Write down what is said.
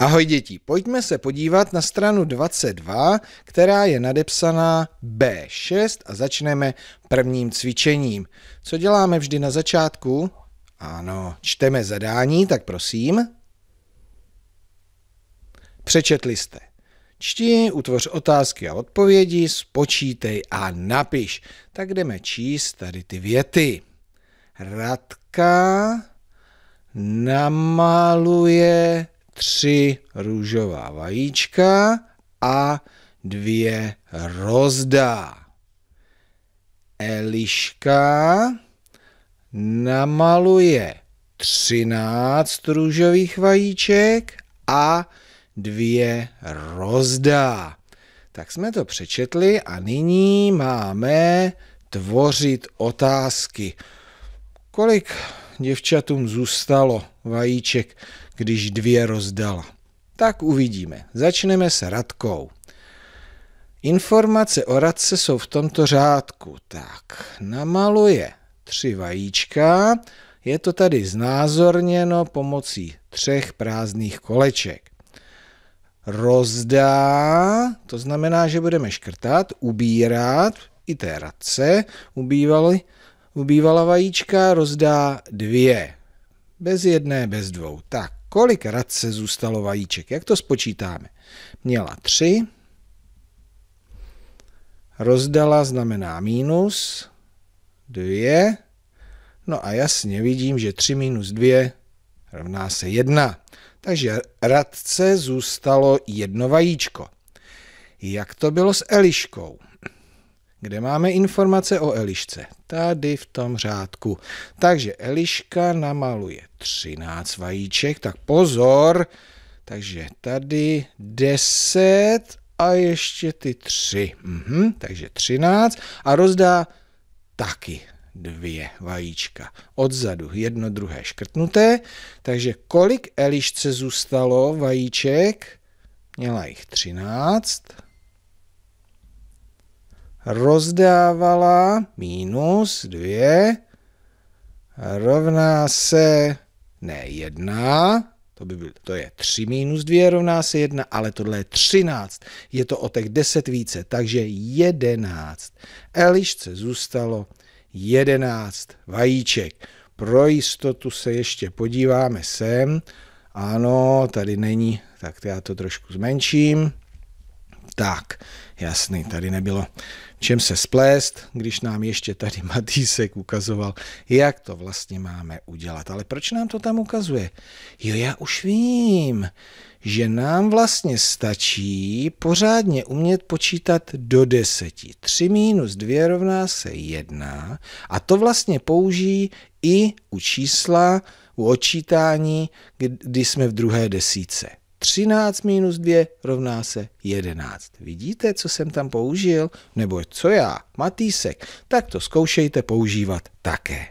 Ahoj děti, pojďme se podívat na stranu 22, která je nadepsaná B6 a začneme prvním cvičením. Co děláme vždy na začátku? Ano, čteme zadání, tak prosím. Přečetli jste. Čti, utvoř otázky a odpovědi, spočítej a napiš. Tak jdeme číst tady ty věty. Radka namaluje tři růžová vajíčka a dvě rozdá. Eliška namaluje třináct růžových vajíček a dvě rozdá. Tak jsme to přečetli a nyní máme tvořit otázky. Kolik děvčatům zůstalo vajíček, když dvě rozdala. Tak uvidíme. Začneme s Radkou. Informace o Radce jsou v tomto řádku. Tak, namaluje tři vajíčka, je to tady znázorněno pomocí třech prázdných koleček. Rozdá, to znamená, že budeme škrtat, ubírat, i té radce ubývaly ubývala vajíčka, rozdá dvě. Bez jedné, bez dvou. Tak, kolik se zůstalo vajíček? Jak to spočítáme? Měla tři, rozdala znamená minus, dvě, no a jasně vidím, že tři minus dvě rovná se jedna. Takže radce zůstalo jedno vajíčko. Jak to bylo s Eliškou? Kde máme informace o Elišce? Tady v tom řádku. Takže Eliška namaluje 13 vajíček, tak pozor, takže tady 10 a ještě ty 3. Mhm, takže 13 a rozdá taky dvě vajíčka. Odzadu jedno druhé škrtnuté, takže kolik Elišce zůstalo vajíček? Měla jich 13 rozdávala minus 2 rovná se ne 1, to, by byl, to je 3 minus 2 rovná se 1, ale tohle je 13. Je to o těch 10 více, takže 11. Elišce zůstalo 11 vajíček. Pro jistotu se ještě podíváme sem. Ano, tady není, tak já to trošku zmenším. Tak, jasný, tady nebylo čem se splést, když nám ještě tady Matýsek ukazoval, jak to vlastně máme udělat. Ale proč nám to tam ukazuje? Jo, já už vím, že nám vlastně stačí pořádně umět počítat do deseti. 3 minus 2 rovná se 1 a to vlastně použijí i u čísla, u odčítání, kdy jsme v druhé desíce. 13 minus 2 rovná se 11. Vidíte, co jsem tam použil? Nebo co já, Matýsek? Tak to zkoušejte používat také.